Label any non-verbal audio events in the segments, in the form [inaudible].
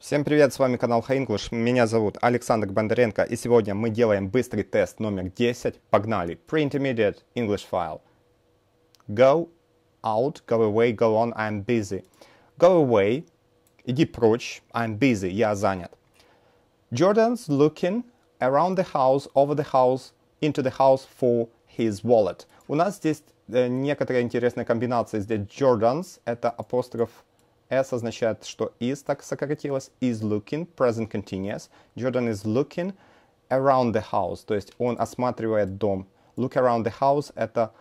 Всем привет, с вами канал HiEnglish, меня зовут Александр Бондаренко, и сегодня мы делаем быстрый тест номер 10. Погнали! Pre-intermediate English file. Go out, go away, go on, I'm busy. Go away, иди прочь, I'm busy, я занят. Jordan's looking around the house, over the house, into the house for his wallet. У нас здесь э, некоторые интересные комбинации. Здесь Jordan's, это апостроф S означает, что is так сократилось. Is looking, present continuous. Jordan is looking around the house. То есть он осматривает дом. Look around the house – это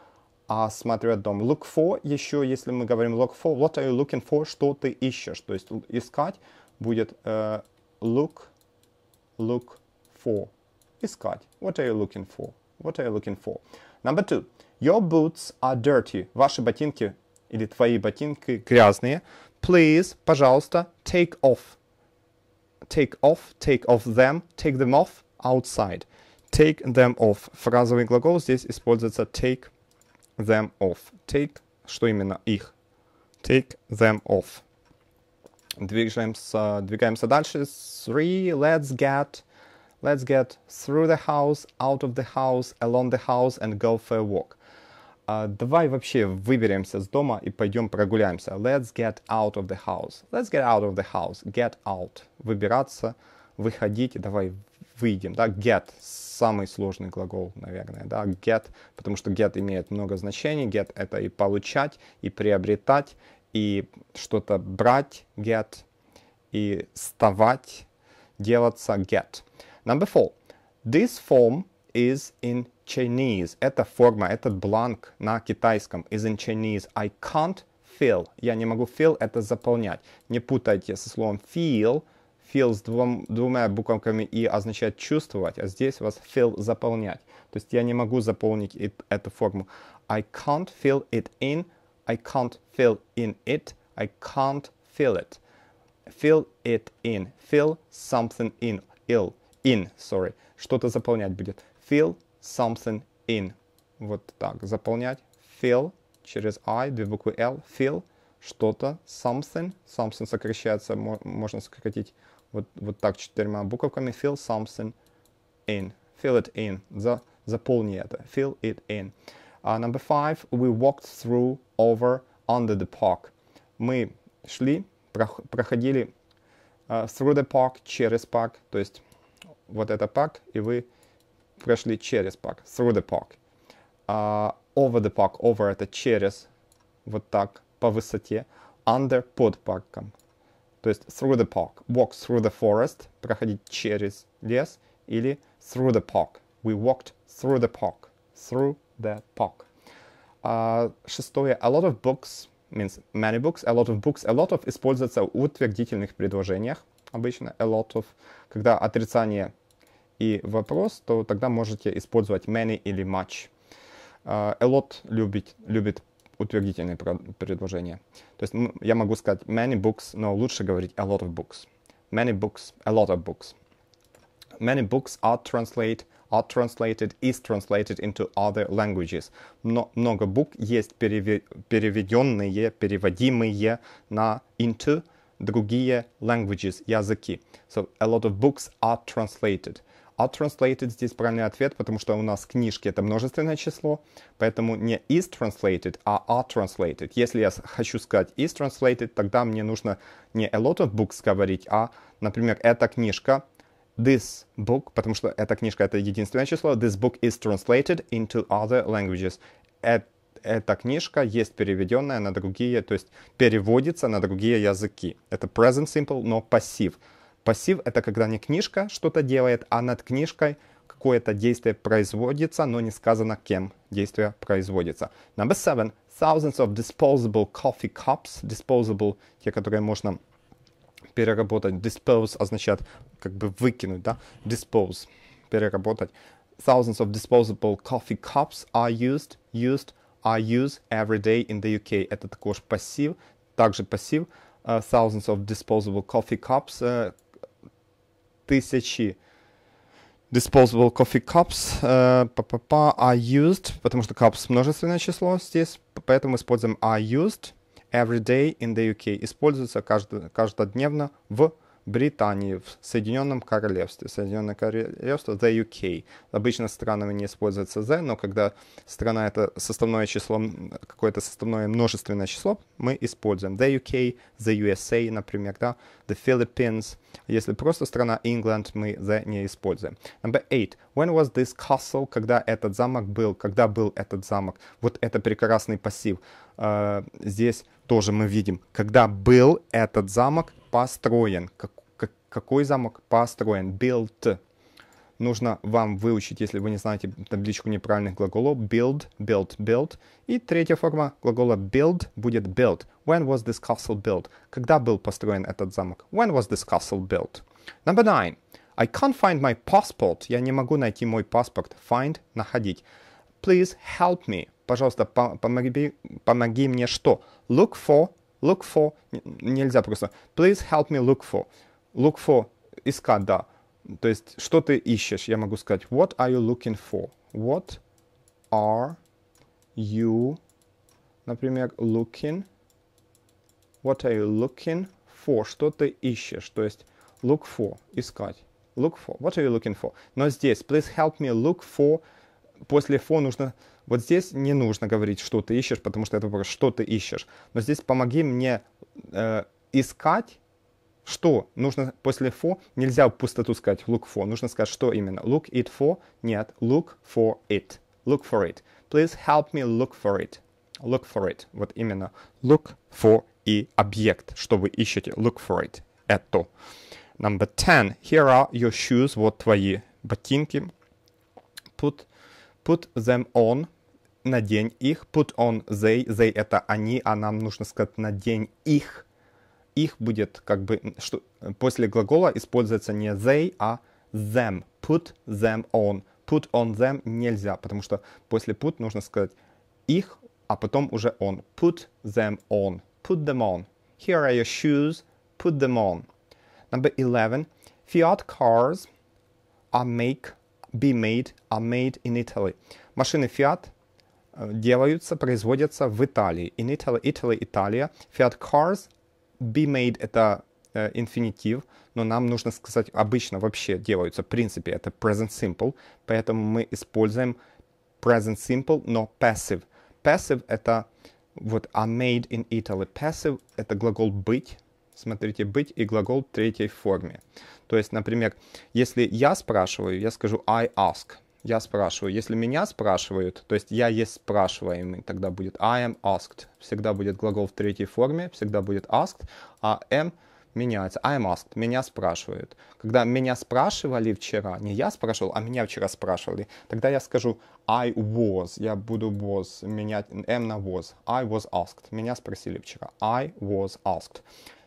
осматривает дом. Look for еще, если мы говорим look for, what are you looking for, что ты ищешь. То есть искать будет э, look, look for. Искать. What are you looking for? What are you looking for? Number two. Your boots are dirty. Ваши ботинки или твои ботинки грязные. please, пожалуйста, take off. Take off, take off them, take them off outside. Take them off. Фразовый глагол здесь используется take them off. Take, что именно их. Take them off. Двигаемся, двигаемся дальше. Three, let's get, let's get through the house, out of the house, along the house and go for a walk. А давай вообще выберемся с дома и пойдем прогуляемся. Let's get out of the house. Let's get out of the house. Get out. Выбираться, выходить, давай выйдем, да, get, самый сложный глагол, наверное, да, get, потому что get имеет много значений, get это и получать, и приобретать, и что-то брать, get, и ставать, делаться, get. Number four. This form is in Chinese. Это форма, этот бланк на китайском. Is in Chinese. I can't fill. Я не могу fill, это заполнять. Не путайте со словом feel. Feel с двум, двумя буквами и означает чувствовать, а здесь у вас fill заполнять. То есть я не могу заполнить it, эту форму. I can't fill it in. I can't fill in it. I can't fill it. Fill it in. Fill something in. Ill. In, sorry. Что-то заполнять будет. Fill something in. Вот так, заполнять. Fill через I, две буквы L, fill, что-то, something, something сокращается, можно сократить вот, вот так четырьмя буковками, fill something in, fill it in, за, заполни это, fill it in. Uh, number five, we walked through, over, under the park. Мы шли, проходили uh, through the park, через парк, то есть вот это парк, и вы прошли через парк, through the park. Uh, over the park, over это через, вот так, по высоте. Under под парком. То есть through the park, walk through the forest, проходить через лес. Или through the park, we walked through the park, through the park. Uh, шестое, a lot of books, means many books, a lot of books, a lot of используется в утвердительных предложениях обычно, a lot of, когда отрицание и вопрос, то тогда можете использовать many или much. A lot любит, любит утвердительные предложения. То есть я могу сказать many books, но лучше говорить a lot of books. Many books, a lot of books. Many books are translate, are translated, is translated into other languages. Но много букв есть переведенные, переводимые на into другие languages, языки. So a lot of books are translated are translated здесь правильный ответ, потому что у нас книжки — это множественное число, поэтому не is translated, а are translated. Если я хочу сказать is translated, тогда мне нужно не a lot of books говорить, а, например, эта книжка this book, потому что эта книжка — это единственное число, this book is translated into other languages. Э, эта книжка есть переведенная на другие, то есть переводится на другие языки. Это present simple, но пассив — Пассив — это когда не книжка что-то делает, а над книжкой какое-то действие производится, но не сказано кем действие производится. Number seven. Thousands of disposable coffee cups. Disposable, те, которые можно переработать. Dispose означает как бы выкинуть, да? Dispose, переработать. Thousands of disposable coffee cups are used, used, are used every day in the UK. Это такой же пассив, также пассив. Uh, thousands of disposable coffee cups, uh, тысячи disposable coffee cups uh, are used, потому что cups множественное число здесь, поэтому используем are used every day in the UK. Используется каждодневно в Британии, в Соединенном Королевстве, Соединенное Королевство, the UK. Обычно странами не используется the, но когда страна это составное число, какое-то составное множественное число, мы используем the UK, the USA, например, да, the Philippines. Если просто страна England, мы the не используем. Number eight. When was this castle? Когда этот замок был? Когда был этот замок? Вот это прекрасный пассив. Э, здесь тоже мы видим, когда был этот замок построен, как какой замок построен, built. Нужно вам выучить, если вы не знаете табличку неправильных глаголов, build, build, build. И третья форма глагола build будет built. When was this castle built? Когда был построен этот замок? When was this castle built? Number nine. I can't find my passport. Я не могу найти мой паспорт. Find – находить. Please help me. Пожалуйста, помоги, помоги мне что? Look for. Look for. Н нельзя просто. Please help me look for look for — искать, да. То есть, что ты ищешь? Я могу сказать, what are you looking for? What are you, например, looking? What are you looking for? Что ты ищешь? То есть, look for — искать. Look for. What are you looking for? Но здесь, please help me look for. После for нужно... Вот здесь не нужно говорить, что ты ищешь, потому что это просто что ты ищешь. Но здесь помоги мне э, искать что нужно после for нельзя в пустоту сказать look for, нужно сказать что именно. Look it for, нет, look for it, look for it. Please help me look for it, look for it. Вот именно look for и объект, что вы ищете, look for it, это. Number 10. Here are your shoes, вот твои ботинки. Put, put them on, надень их. Put on they, they это они, а нам нужно сказать надень их их будет как бы, что, после глагола используется не they, а them. Put them on. Put on them нельзя, потому что после put нужно сказать их, а потом уже он Put them on. Put them on. Here are your shoes. Put them on. Number 11. Fiat cars are make, be made, are made in Italy. Машины Fiat делаются, производятся в Италии. In Italy, Italy, Italia. Fiat cars be made — это э, инфинитив, но нам нужно сказать, обычно вообще делаются, в принципе, это present simple, поэтому мы используем present simple, но passive. Passive — это вот are а made in Italy. Passive — это глагол «быть», смотрите, «быть» и глагол в третьей форме. То есть, например, если я спрашиваю, я скажу I ask — я спрашиваю. Если меня спрашивают, то есть я есть спрашиваемый, тогда будет I am asked. Всегда будет глагол в третьей форме, всегда будет asked, а am меняется. I am asked. Меня спрашивают. Когда меня спрашивали вчера, не я спрашивал, а меня вчера спрашивали, тогда я скажу I was. Я буду was менять am на was. I was asked. Меня спросили вчера. I was asked.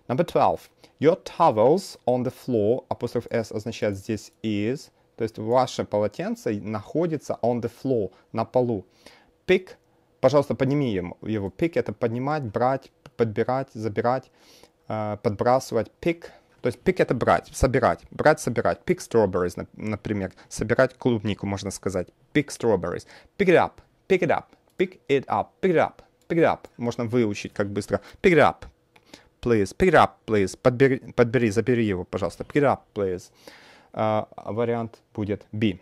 Number 12. Your towels on the floor. Апостроф S означает здесь is. То есть ваше полотенце находится on the floor, на полу. Pick, пожалуйста, подними его. Pick это поднимать, брать, подбирать, забирать, э, подбрасывать. Pick то есть pick это брать, собирать, брать, собирать. Pick strawberries, например, собирать клубнику, можно сказать. Pick strawberries. Pick it up, pick it up, pick it up, pick it up, pick it up. Можно выучить как быстро. Pick it up, please, pick it up, please. Подбери, подбери забери его, пожалуйста. Pick it up, please вариант будет B.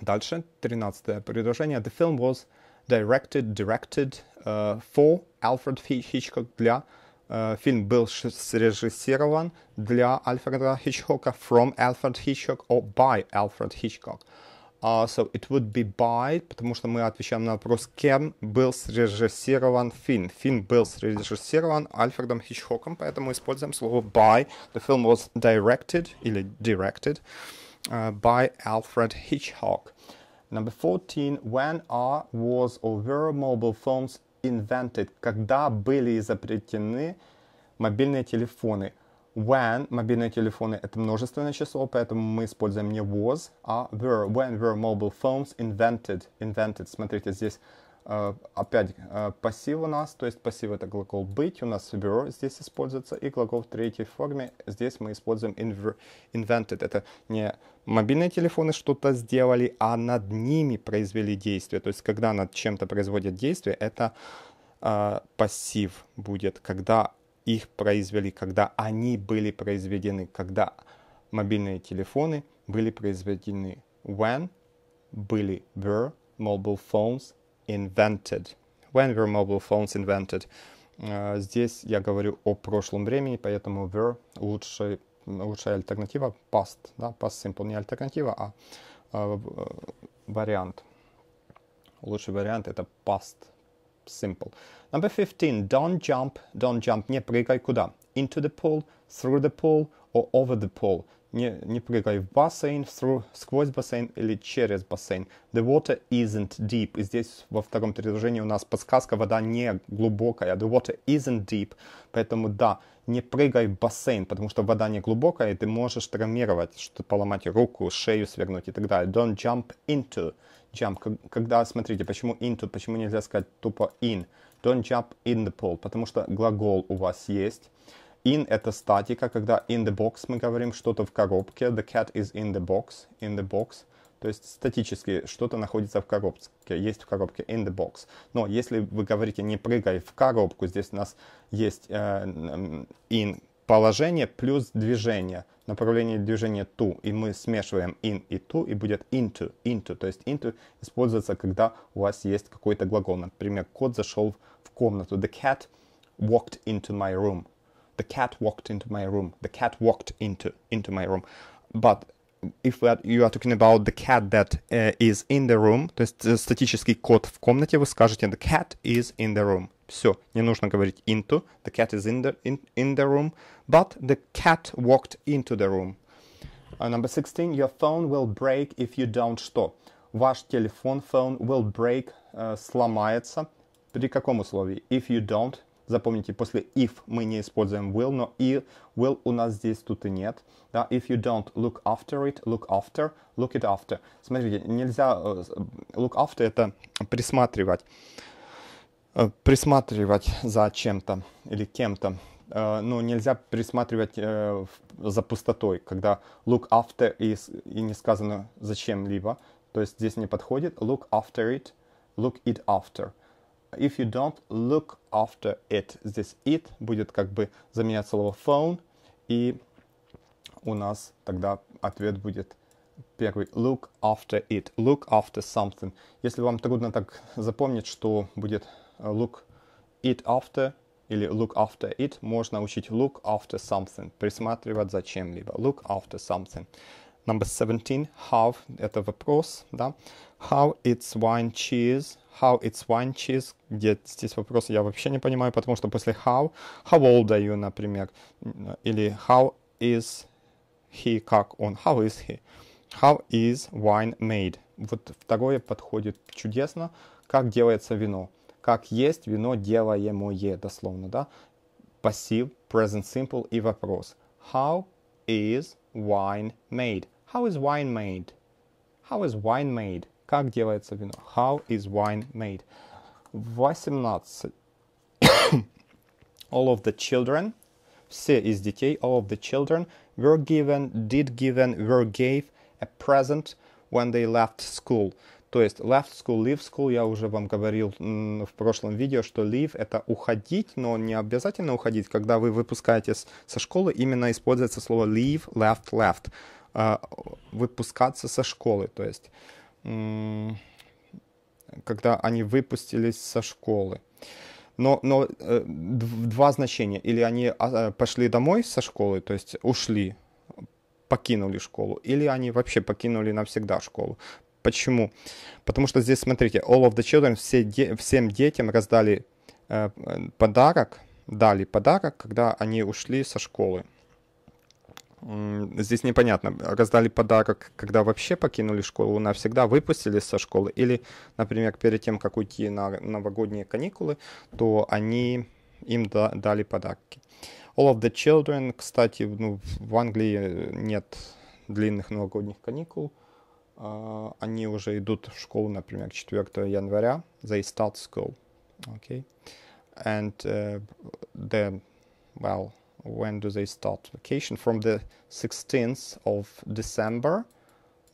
Дальше, 13 предложение. The film was directed, directed uh, for Alfred Hitchcock для uh, фильм был срежиссирован для Альфреда Хичкока, from Alfred Hitchcock or by Alfred Hitchcock. Uh, so it would be by, потому что мы отвечаем на вопрос, кем был срежиссирован фильм. Фильм был срежиссирован Альфредом Хичхоком, поэтому используем слово by. The film was directed или directed uh, by Alfred Hitchcock. Number 14. When are, was or were mobile phones invented? Когда были изобретены мобильные телефоны? When, мобильные телефоны, это множественное число, поэтому мы используем не was, а were. When were mobile phones invented? Invented. Смотрите, здесь Uh, опять uh, пассив у нас, то есть пассив это глагол быть, у нас were здесь используется, и глагол в третьей форме, здесь мы используем inver, invented, это не мобильные телефоны что-то сделали, а над ними произвели действие, то есть когда над чем-то производят действие, это э, пассив будет, когда их произвели, когда они были произведены, когда мобильные телефоны были произведены. When были were mobile phones invented. When were mobile phones invented? А, здесь я говорю о прошлом времени, поэтому were лучший, лучшая альтернатива past. Да? Past simple не альтернатива, а, а э, вариант. Лучший вариант это past simple. Number 15, don't jump, don't jump, не прыгай куда? Into the pool, through the pool, or over the pool. не, не прыгай в бассейн, through, сквозь бассейн или через бассейн. The water isn't deep. И здесь во втором предложении у нас подсказка, вода не глубокая. The water isn't deep. Поэтому да, не прыгай в бассейн, потому что вода не глубокая, и ты можешь травмировать, что поломать руку, шею свернуть и так далее. Don't jump into. Jump. Когда, смотрите, почему into, почему нельзя сказать тупо in. Don't jump in the pool, потому что глагол у вас есть. In – это статика, когда in the box мы говорим что-то в коробке. The cat is in the box. In the box. То есть статически что-то находится в коробке, есть в коробке, in the box. Но если вы говорите не прыгай в коробку, здесь у нас есть э, in положение плюс движение, направление движения to, и мы смешиваем in и to, и будет into, into. То есть into используется, когда у вас есть какой-то глагол. Например, кот зашел в комнату. The cat walked into my room. the cat walked into my room. The cat walked into into my room. But if you are talking about the cat that uh, is in the room, то есть э, статический код в комнате, вы скажете the cat is in the room. Все, не нужно говорить into, the cat is in the, in, in the room, but the cat walked into the room. Uh, number 16, your phone will break if you don't что? Ваш телефон, phone, will break, uh, сломается. При каком условии? If you don't Запомните, после if мы не используем will, но и will у нас здесь тут и нет. Да? If you don't look after it, look after, look it after. Смотрите, нельзя... Э, э, look after — это присматривать. Э, присматривать за чем-то или кем-то. Ну, нельзя присматривать за пустотой, когда look after и, и не сказано зачем-либо. То есть здесь не подходит. Look after it, look it after if you don't look after it. Здесь it будет как бы заменять слово phone, и у нас тогда ответ будет первый look after it, look after something. Если вам трудно так запомнить, что будет э, look it after или look after it, можно учить look after something, присматривать за чем-либо, look after something. Number 17, how, это вопрос, да. How it's wine cheese, how it's wine cheese, где здесь вопрос я вообще не понимаю, потому что после how, how old are you, например, или how is he, как он, how is he, how is wine made. Вот второе подходит чудесно, как делается вино, как есть вино делаемое, дословно, да. Пассив, present simple и вопрос. How is wine made? How is wine made? How is wine made? Как делается вино? How is wine made? 18. all of the children, все из детей, all of the children were given, did given, were gave a present when they left school. То есть left school, leave school, я уже вам говорил в прошлом видео, что leave — это уходить, но не обязательно уходить. Когда вы выпускаетесь со школы, именно используется слово leave, left, left. А, выпускаться со школы, то есть когда они выпустились со школы. Но, но э, два значения. Или они а, э, пошли домой со школы, то есть ушли, покинули школу, или они вообще покинули навсегда школу. Почему? Потому что здесь, смотрите, All of the Children все де- всем детям раздали э, подарок, дали подарок, когда они ушли со школы. Здесь непонятно, раздали подарок, когда вообще покинули школу, навсегда выпустили со школы, или, например, перед тем, как уйти на новогодние каникулы, то они им да, дали подарки. All of the Children, кстати, ну, в Англии э, нет длинных новогодних каникул, они уже идут в школу, например, 4 января. They start school. Okay. And uh, then, well, when do they start vacation? From the 16th of December,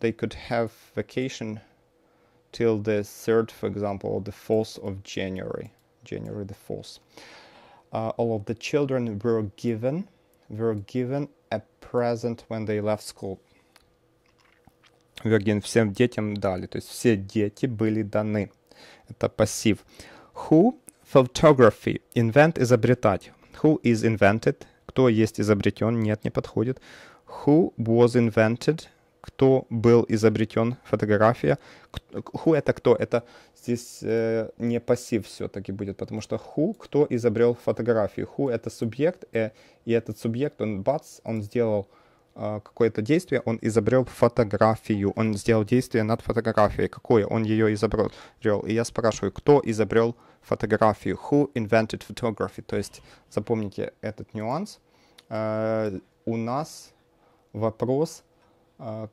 they could have vacation till the 3rd, for example, or the 4th of January. January the 4th. Uh, all of the children were given were given a present when they left school. Виргин всем детям дали. То есть все дети были даны. Это пассив. Who photography. Invent – изобретать. Who is invented? Кто есть изобретен? Нет, не подходит. Who was invented? Кто был изобретен? Фотография. Who – это кто? Это здесь э, не пассив все-таки будет, потому что who – кто изобрел фотографию. Who – это субъект, э, и этот субъект, он бац, он сделал э, а, какое-то действие, он изобрел фотографию, он сделал действие над фотографией. Какое? Он ее изобрел. И я спрашиваю, кто изобрел фотографию? Who invented photography? То есть запомните этот нюанс. А, у нас вопрос а,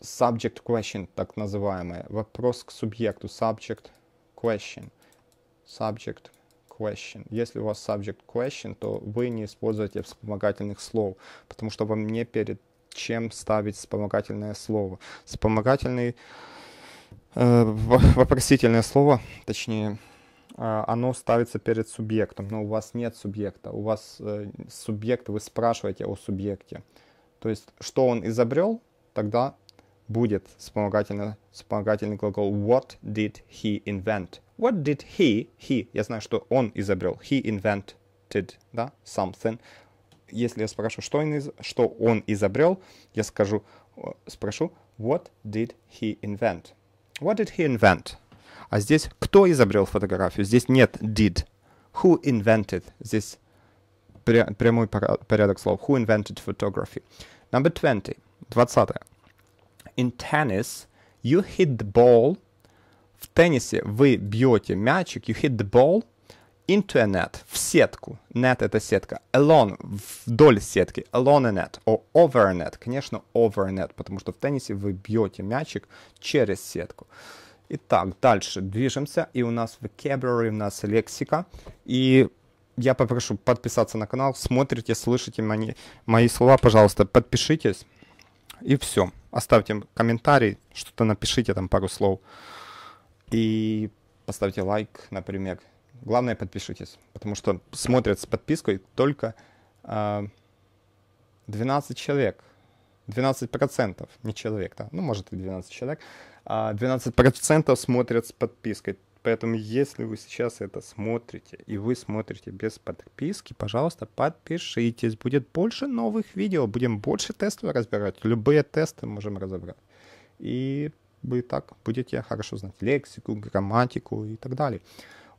subject question, так называемый. Вопрос к субъекту. Subject question. Subject question. Если у вас subject question, то вы не используете вспомогательных слов, потому что вам не перед чем ставить вспомогательное слово. Вспомогательный э, вопросительное слово, точнее, э, оно ставится перед субъектом, но у вас нет субъекта, у вас э, субъект, вы спрашиваете о субъекте. То есть, что он изобрел, тогда будет вспомогательный, вспомогательный глагол what did he invent – What did he, he, я знаю, что он изобрел, he invented, да, something. Если я спрошу, что он, из, что он изобрел, я скажу, спрошу, what did he invent? What did he invent? А здесь кто изобрел фотографию? Здесь нет did. Who invented? Здесь пря прямой порядок слов. Who invented photography? Number 20. 20. In tennis, you hit the ball теннисе вы бьете мячик, you hit the ball into a net, в сетку. Net — это сетка. Alone — вдоль сетки. Alone a net. Or over a net. Конечно, over a net, потому что в теннисе вы бьете мячик через сетку. Итак, дальше движемся. И у нас vocabulary, у нас лексика. И я попрошу подписаться на канал. Смотрите, слышите мои, мои слова, пожалуйста, подпишитесь. И все. Оставьте комментарий, что-то напишите там пару слов и поставьте лайк, например. Главное, подпишитесь, потому что смотрят с подпиской только э, а, 12 человек. 12%, не человек, то ну, может, и 12 человек. Э, а, 12% смотрят с подпиской. Поэтому, если вы сейчас это смотрите, и вы смотрите без подписки, пожалуйста, подпишитесь. Будет больше новых видео, будем больше тестов разбирать. Любые тесты можем разобрать. И бы так будете хорошо знать лексику, грамматику и так далее.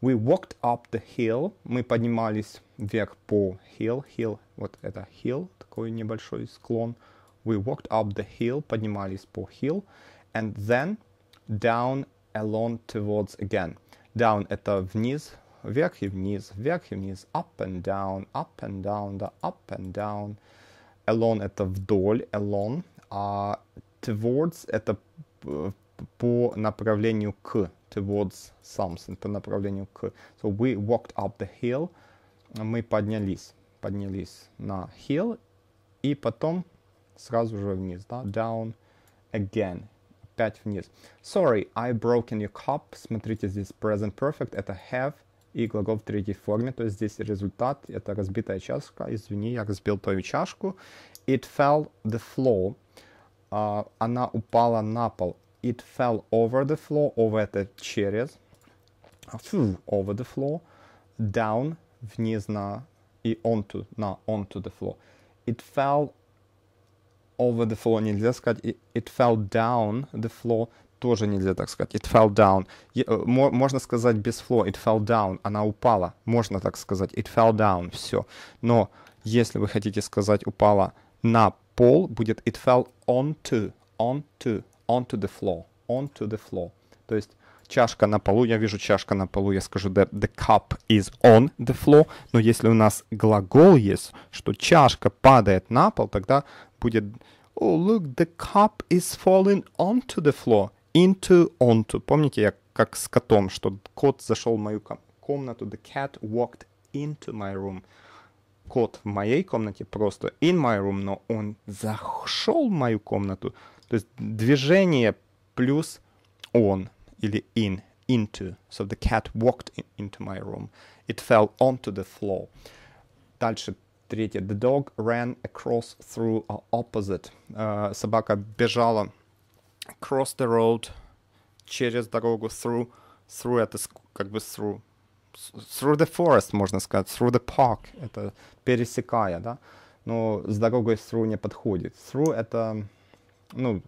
We walked up the hill. Мы поднимались вверх по hill. Hill, вот это hill, такой небольшой склон. We walked up the hill. Поднимались по hill. And then down along towards again. Down — это вниз, вверх и вниз, вверх и вниз. Up and down, up and down, да, up and down. along это вдоль, along А towards — это по направлению к, towards something, по направлению к. So we walked up the hill. Мы поднялись, поднялись на hill и потом сразу же вниз, да, down again, опять вниз. Sorry, I broke in your cup. Смотрите, здесь present perfect, это have и глагол в третьей форме, то есть здесь результат, это разбитая чашка, извини, я разбил твою чашку. It fell the floor, она упала на пол. It fell over the floor. Over это через. Through over the floor. Down вниз на и onto на onto the floor. It fell over the floor нельзя сказать. It, it fell down the floor тоже нельзя так сказать. It fell down. Можно сказать без floor. It fell down. Она упала. Можно так сказать. It fell down. Все. Но если вы хотите сказать упала на Пол будет it fell onto, onto, onto the floor, onto the floor. То есть чашка на полу, я вижу чашка на полу, я скажу that the cup is on the floor, но если у нас глагол есть, что чашка падает на пол, тогда будет oh look, the cup is falling onto the floor, into, onto. Помните, я как с котом, что кот зашел в мою комнату, the cat walked into my room кот в моей комнате просто in my room, но он зашел в мою комнату. То есть движение плюс on или in, into. So the cat walked in, into my room. It fell onto the floor. Дальше третье. The dog ran across through opposite. Uh, собака бежала across the road, через дорогу, through, through это как бы through through the forest, можно сказать, through the park, это пересекая, да, но с дорогой through не подходит. Through это, ну,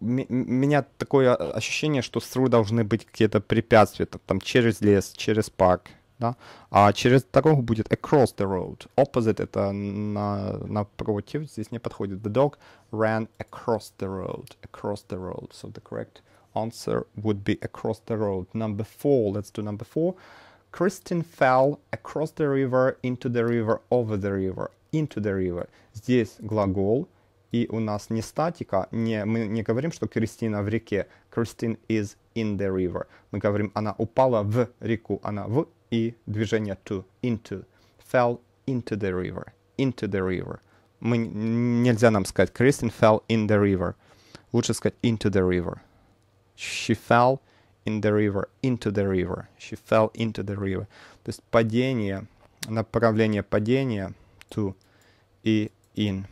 меня такое ощущение, что through должны быть какие-то препятствия, там, там через лес, через парк, да, а через дорогу будет across the road. Opposite это на, напротив, здесь не подходит. The dog ran across the road, across the road, so the correct answer would be Across the Road. Number four, let's do number four. Kristin fell across the river, into the river, over the river, into the river. Здесь глагол, и у нас не статика, не, мы не говорим, что Кристина в реке. Кристин is in the river. Мы говорим, она упала в реку, она в и движение to, into. Fell into the river, into the river. Мы, нельзя нам сказать, Кристин fell in the river. Лучше сказать into the river. She fell in the river, into the river. She fell into the river. То есть падение, направление падения to и in.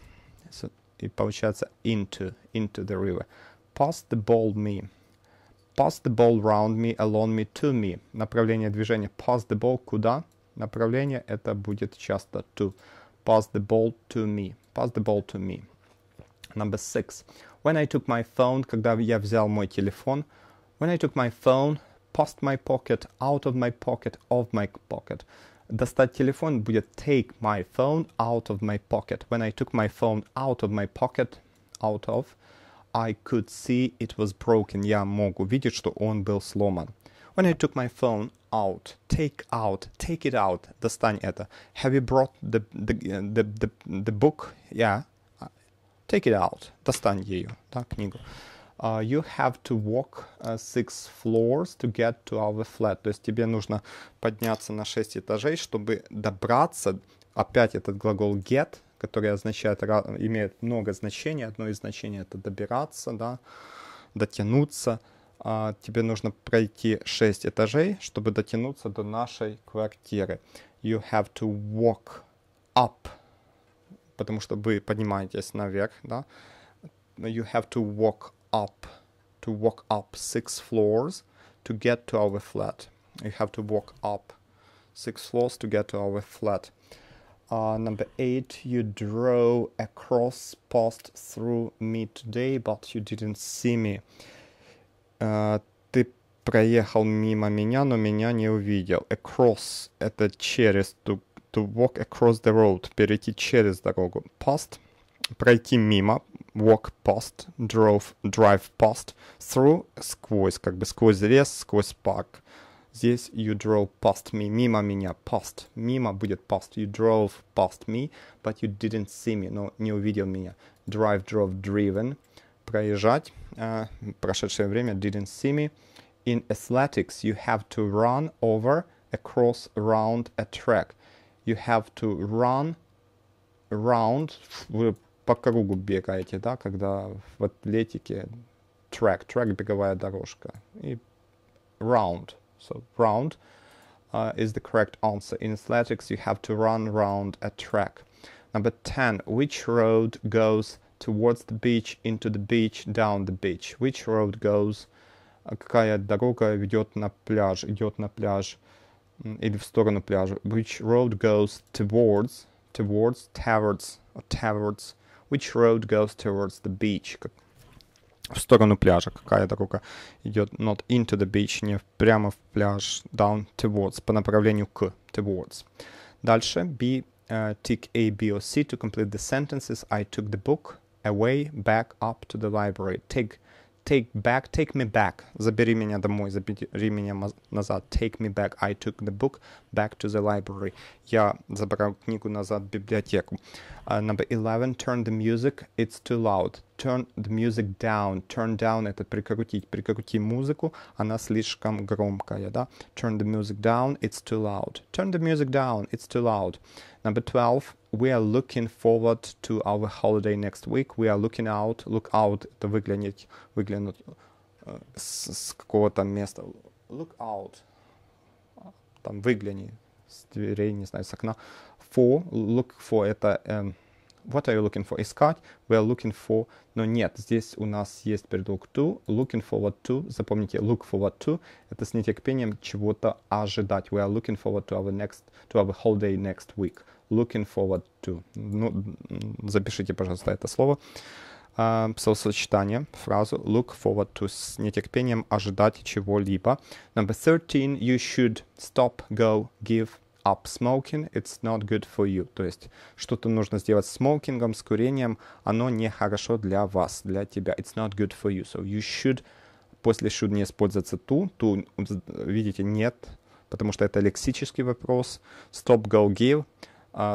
So, и получается into, into the river. Pass the ball me. Pass the ball round me, along me, to me. Направление движения. Pass the ball куда? Направление это будет часто to. Pass the ball to me. Pass the ball to me. Number six. When I took my phone, когда я взял мой телефон, when I took my phone, past my pocket, out of my pocket, of my pocket. Достать телефон будет take my phone out of my pocket. When I took my phone out of my pocket, out of, I could see it was broken. Я мог увидеть, что он был сломан. When I took my phone out, take out, take it out, достань это. Have you brought the, the, the, the, the book? Yeah, take it out, достань ее, да, книгу. Uh, you have to walk uh, six floors to get to our flat. То есть тебе нужно подняться на шесть этажей, чтобы добраться. Опять этот глагол get, который означает, имеет много значений. Одно из значений это добираться, да, дотянуться. Uh, тебе нужно пройти шесть этажей, чтобы дотянуться до нашей квартиры. You have to walk up потому что вы поднимаетесь наверх, да. You have to walk up, to walk up six floors to get to our flat. You have to walk up six floors to get to our flat. Uh, number eight, you drove across, cross through me today, but you didn't see me. ты проехал мимо меня, но меня не увидел. Across это через to to walk across the road, перейти через дорогу, past, пройти мимо, walk past, drove, drive past, through, сквозь, как бы сквозь лес, сквозь парк. Здесь you drove past me, мимо меня, past, мимо будет past, you drove past me, but you didn't see me, но не увидел меня. Drive, drove, driven, проезжать, uh, прошедшее время, didn't see me. In athletics, you have to run over, across, round a track – you have to run around, вы по кругу бегаете, да, когда в атлетике track, track беговая дорожка, и round, so round uh, is the correct answer. In athletics, you have to run round a track. Number 10, which road goes towards the beach, into the beach, down the beach? Which road goes, какая дорога ведет на пляж, идет на пляж, или в сторону пляжа. Which road goes towards, towards, towards, towards, which road goes towards the beach. Как, в сторону пляжа какая дорога идет. Not into the beach, не прямо в пляж. Down towards, по направлению к, towards. Дальше, B, uh, tick A, B or C to complete the sentences. I took the book away back up to the library. Take take back, take me back, забери меня домой, забери меня назад, take me back, I took the book back to the library, я забрал книгу назад в библиотеку. Uh, number 11, turn the music, it's too loud, turn the music down, turn down это прикрутить, прикрути музыку, она слишком громкая, да, turn the music down, it's too loud, turn the music down, it's too loud. Number 12, we are looking forward to our holiday next week. We are looking out, look out, это выглянуть, выглянуть э, с, с какого-то места. Look out, там выгляни с дверей, не знаю, с окна. For, look for, это э, what are you looking for? Искать, we are looking for, но нет, здесь у нас есть предлог to, looking forward to, запомните, look forward to, это с нетерпением чего-то ожидать. We are looking forward to our next, to our holiday next week. looking forward to. Ну, запишите, пожалуйста, это слово. А, словосочетание, фразу look forward to с нетерпением ожидать чего-либо. Number 13. You should stop, go, give up smoking. It's not good for you. То есть что-то нужно сделать с смокингом, с курением. Оно не хорошо для вас, для тебя. It's not good for you. So you should после should не используется to. To, видите, нет, потому что это лексический вопрос. Stop, go, give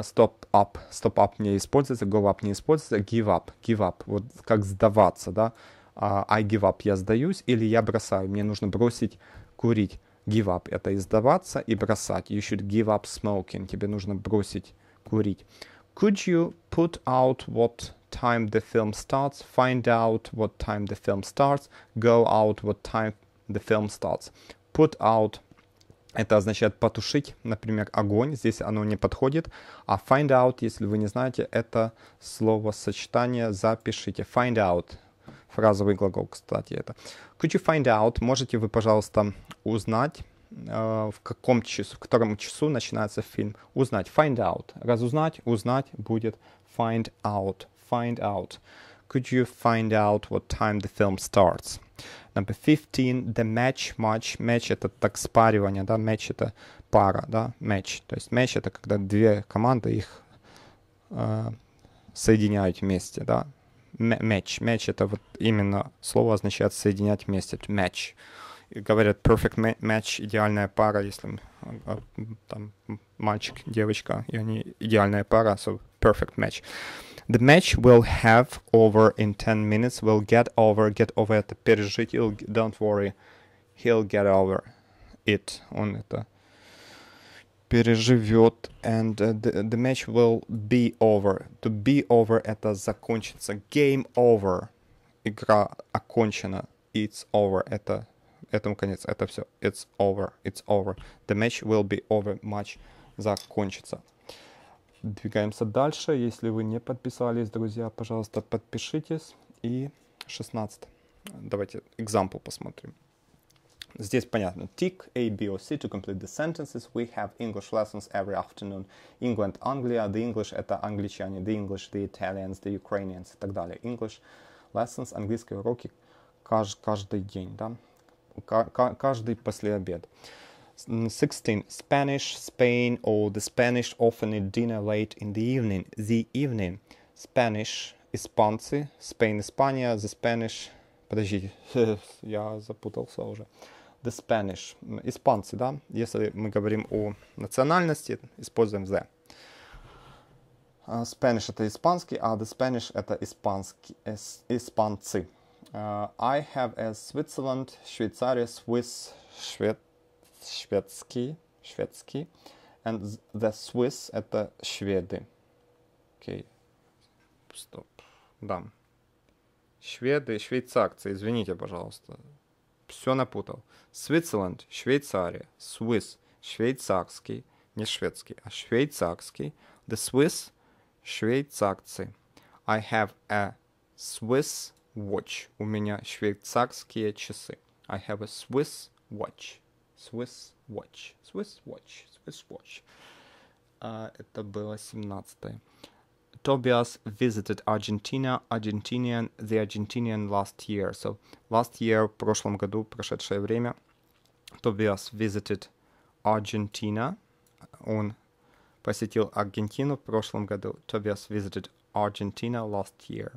stop up, stop up не используется, go up не используется, give up, give up, вот как сдаваться, да, I give up, я сдаюсь, или я бросаю, мне нужно бросить курить. Give up — это сдаваться и бросать. You should give up smoking. Тебе нужно бросить курить. Could you put out what time the film starts? Find out what time the film starts. Go out what time the film starts. Put out это означает потушить, например, огонь, здесь оно не подходит. А find out, если вы не знаете, это словосочетание запишите. Find out, фразовый глагол, кстати, это. Could you find out, можете вы, пожалуйста, узнать, э, в каком часу, в котором часу начинается фильм. Узнать, find out. Разузнать, узнать будет find out. Find out. Could you find out what time the film starts? Number 15, the match, match. Match — это так спаривание, да, match — это пара, да, match. То есть match — это когда две команды их э, соединяют вместе, да. Match. Match — это вот именно слово означает соединять вместе, match. И говорят perfect match, идеальная пара, если э, там мальчик, девочка, и они идеальная пара, perfect match. The match will have over in 10 minutes, will get over, get over at the he'll, don't worry, he'll get over it, On it. переживет, and uh, the, the match will be over. To be over это закончится, game over, игра окончена, it's over, это этому конец, это все. It's over, it's over. The match will be over, матч закончится. Двигаемся дальше. Если вы не подписались, друзья, пожалуйста, подпишитесь. И 16. Давайте example посмотрим. Здесь понятно. Tick A, B or C to complete the sentences. We have English lessons every afternoon. England, Англия. The English — это англичане. The English — the Italians, the Ukrainians и так далее. English lessons — английские уроки каждый день, да? каждый после обеда. 16. Spanish, Spain, or the Spanish often eat dinner late in the evening. The evening. Spanish, испанцы, Spain, España, the Spanish... Подожди, [laughs] я запутался уже. The Spanish. Испанцы, да? Если мы говорим о национальности, используем the. Spanish это испанский, а the Spanish это испанский, испанцы. Uh, I have a Switzerland, Швейцария, Swiss, Швед, шведский, шведский, and the Swiss — это шведы. Окей, okay. стоп, да. Шведы, швейцарцы, извините, пожалуйста. Все напутал. Switzerland, Швейцария, Swiss, швейцарский, не шведский, а швейцарский, the Swiss, швейцарцы. I have a Swiss watch. У меня швейцарские часы. I have a Swiss watch. Swiss Watch. Swiss Watch. Swiss Watch. Uh, это было 17 -е. Tobias visited Argentina, Argentinian, the Argentinian last year. So last year, в прошлом году, прошедшее время, Tobias visited Argentina. Он посетил Аргентину в прошлом году. Tobias visited Argentina last year.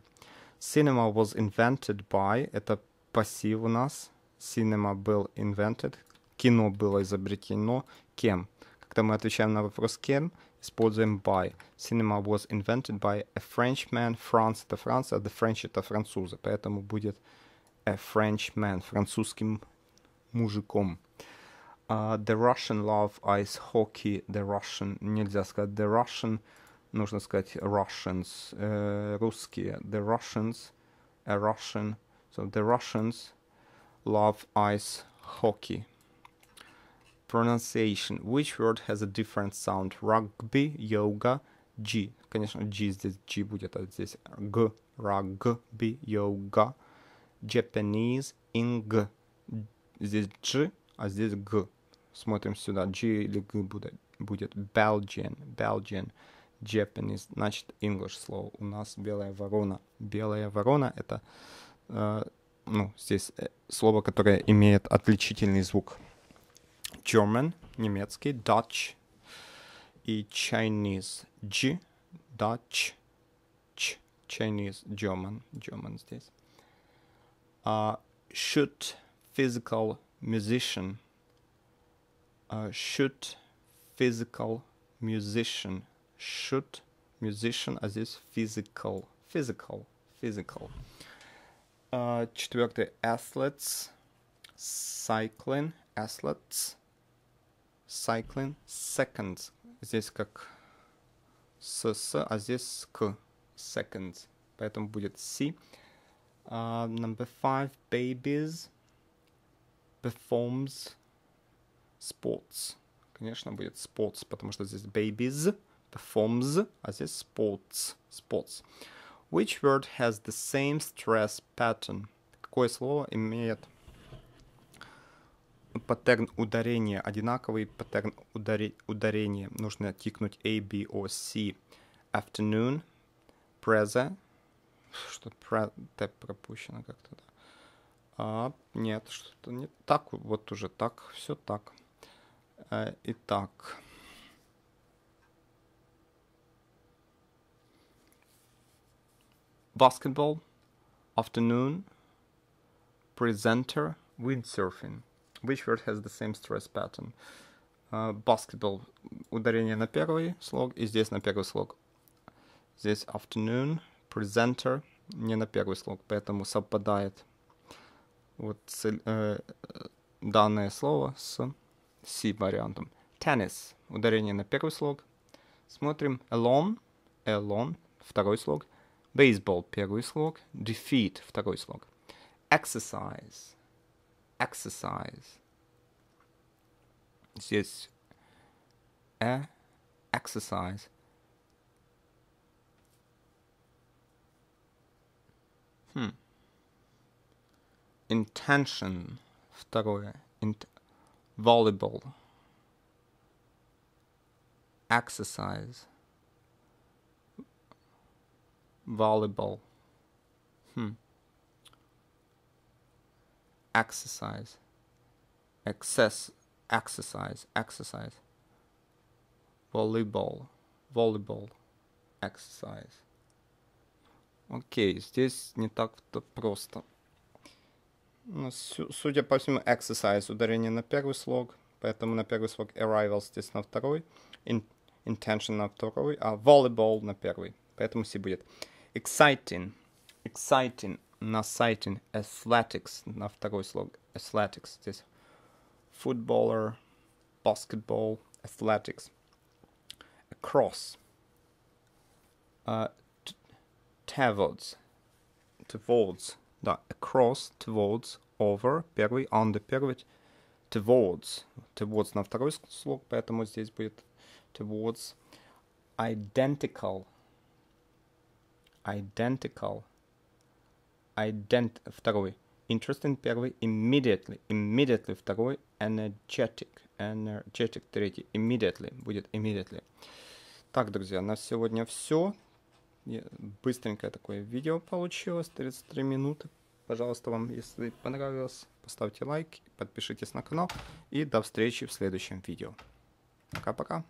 Cinema was invented by, это пассив у нас. Cinema был invented, кино было изобретено кем. Когда мы отвечаем на вопрос кем, используем by. Cinema was invented by a Frenchman. France — это Франция, the French — это французы. Поэтому будет a Frenchman, французским мужиком. Uh, the Russian love ice hockey. The Russian, нельзя сказать the Russian, нужно сказать Russians, uh, русские. The Russians, a Russian. So the Russians love ice hockey pronunciation. Which word has a different sound? Rugby, yoga, G. Конечно, G здесь G будет, а здесь G. Rugby, yoga, Japanese, ing. Здесь G, а здесь G. Смотрим сюда. G или G будет. будет. Belgian, Belgian, Japanese. Значит, English слово. У нас белая ворона. Белая ворона — это... Э, ну, здесь э, слово, которое имеет отличительный звук. German, немецкий, Dutch и Chinese, G, Dutch, Ch, Chinese, German, German здесь. Uh, shoot physical musician, uh, shoot physical musician, shoot musician, а здесь physical, physical, physical. Uh, четвертый athletes, cycling, athletes cycling seconds. Здесь как с, с, а здесь к seconds. Поэтому будет C. Uh, number five, babies performs sports. Конечно, будет sports, потому что здесь babies performs, а здесь sports. sports. Which word has the same stress pattern? Какое слово имеет паттерн ударения одинаковый, паттерн удари, ударения нужно тикнуть A, B, O, C. Afternoon, present. Что про тэп пропущено как-то, да? А, нет, что-то не так. Вот уже так, все так. А, итак. Basketball, afternoon, presenter, windsurfing. Which word has the same stress pattern? А, basketball. Ударение на первый слог, и здесь на первый слог. Здесь afternoon, presenter, не на первый слог, поэтому совпадает вот э, данное слово с C вариантом. Tennis. Ударение на первый слог. Смотрим. Alone. Alone. Второй слог. Baseball. Первый слог. Defeat. Второй слог. Exercise. exercise. It's just eh, exercise. Hmm. Intention. Второе. Int volleyball. Exercise. Volleyball. Hmm exercise, excess, exercise, exercise, volleyball, volleyball, exercise. Окей, okay, здесь не так-то просто. Ну, судя по всему, exercise, ударение на первый слог, поэтому на первый слог arrival здесь на второй, in, intention на второй, а volleyball на первый, поэтому все будет exciting, exciting, на citing athletics, на второй слог athletics здесь. Footballer, basketball, athletics. Across. Uh, towards. Towards. Да, across, towards, over, первый, the первый, towards. Towards на второй слог, поэтому здесь будет towards. Identical. Identical. ident второй, interesting первый, immediately, immediately второй, energetic, energetic третий, immediately, будет immediately. Так, друзья, на сегодня все. Быстренькое такое видео получилось, 33 минуты. Пожалуйста, вам, если понравилось, поставьте лайк, подпишитесь на канал и до встречи в следующем видео. Пока-пока.